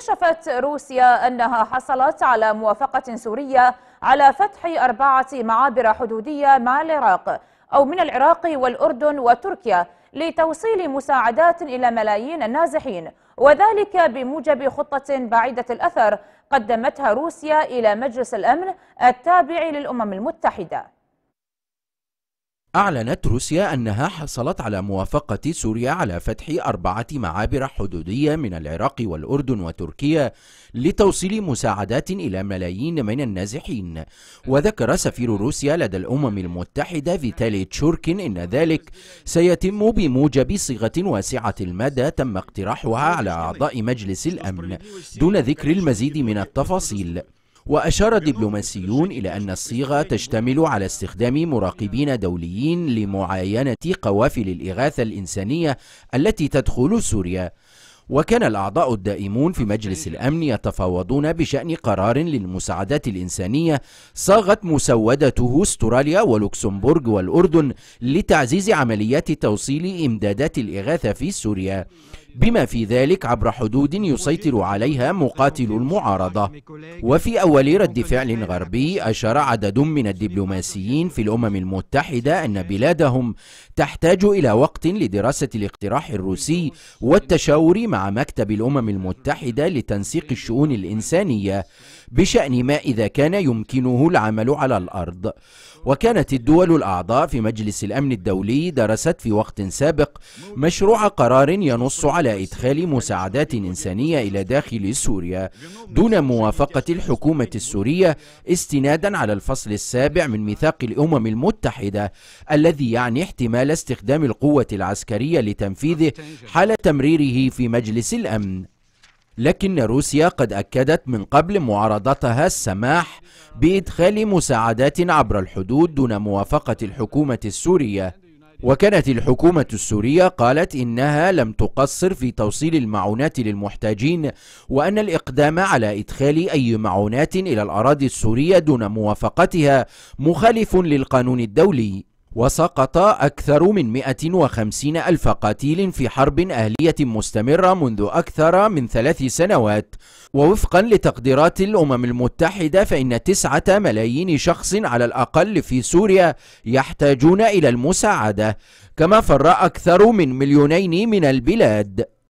كشفت روسيا أنها حصلت على موافقة سورية على فتح أربعة معابر حدودية مع العراق أو من العراق والأردن وتركيا لتوصيل مساعدات إلى ملايين النازحين وذلك بموجب خطة بعيدة الأثر قدمتها روسيا إلى مجلس الأمن التابع للأمم المتحدة أعلنت روسيا أنها حصلت على موافقة سوريا على فتح أربعة معابر حدودية من العراق والأردن وتركيا لتوصيل مساعدات إلى ملايين من النازحين وذكر سفير روسيا لدى الأمم المتحدة فيتالي تشوركين إن ذلك سيتم بموجب صيغة واسعة المدى تم اقتراحها على أعضاء مجلس الأمن دون ذكر المزيد من التفاصيل وأشار دبلوماسيون إلى أن الصيغة تشتمل على استخدام مراقبين دوليين لمعاينة قوافل الإغاثة الإنسانية التي تدخل سوريا وكان الأعضاء الدائمون في مجلس أيوة. الأمن يتفاوضون بشأن قرار للمساعدات الإنسانية صاغت مسودته استراليا ولوكسمبورغ والأردن لتعزيز عمليات توصيل إمدادات الإغاثة في سوريا بما في ذلك عبر حدود يسيطر عليها مقاتل المعارضة وفي أول رد فعل غربي أشار عدد من الدبلوماسيين في الأمم المتحدة أن بلادهم تحتاج إلى وقت لدراسة الاقتراح الروسي والتشاور مع مع مكتب الأمم المتحدة لتنسيق الشؤون الإنسانية بشأن ما إذا كان يمكنه العمل على الأرض وكانت الدول الأعضاء في مجلس الأمن الدولي درست في وقت سابق مشروع قرار ينص على إدخال مساعدات إنسانية إلى داخل سوريا دون موافقة الحكومة السورية استنادا على الفصل السابع من ميثاق الأمم المتحدة الذي يعني احتمال استخدام القوة العسكرية لتنفيذه حال تمريره في مجلس مجلس الأمن لكن روسيا قد أكدت من قبل معارضتها السماح بإدخال مساعدات عبر الحدود دون موافقة الحكومة السورية وكانت الحكومة السورية قالت إنها لم تقصر في توصيل المعونات للمحتاجين وأن الإقدام على إدخال أي معونات إلى الأراضي السورية دون موافقتها مخالف للقانون الدولي وسقط أكثر من 150 ألف قتيل في حرب أهلية مستمرة منذ أكثر من ثلاث سنوات ووفقا لتقديرات الأمم المتحدة فإن تسعة ملايين شخص على الأقل في سوريا يحتاجون إلى المساعدة كما فر أكثر من مليونين من البلاد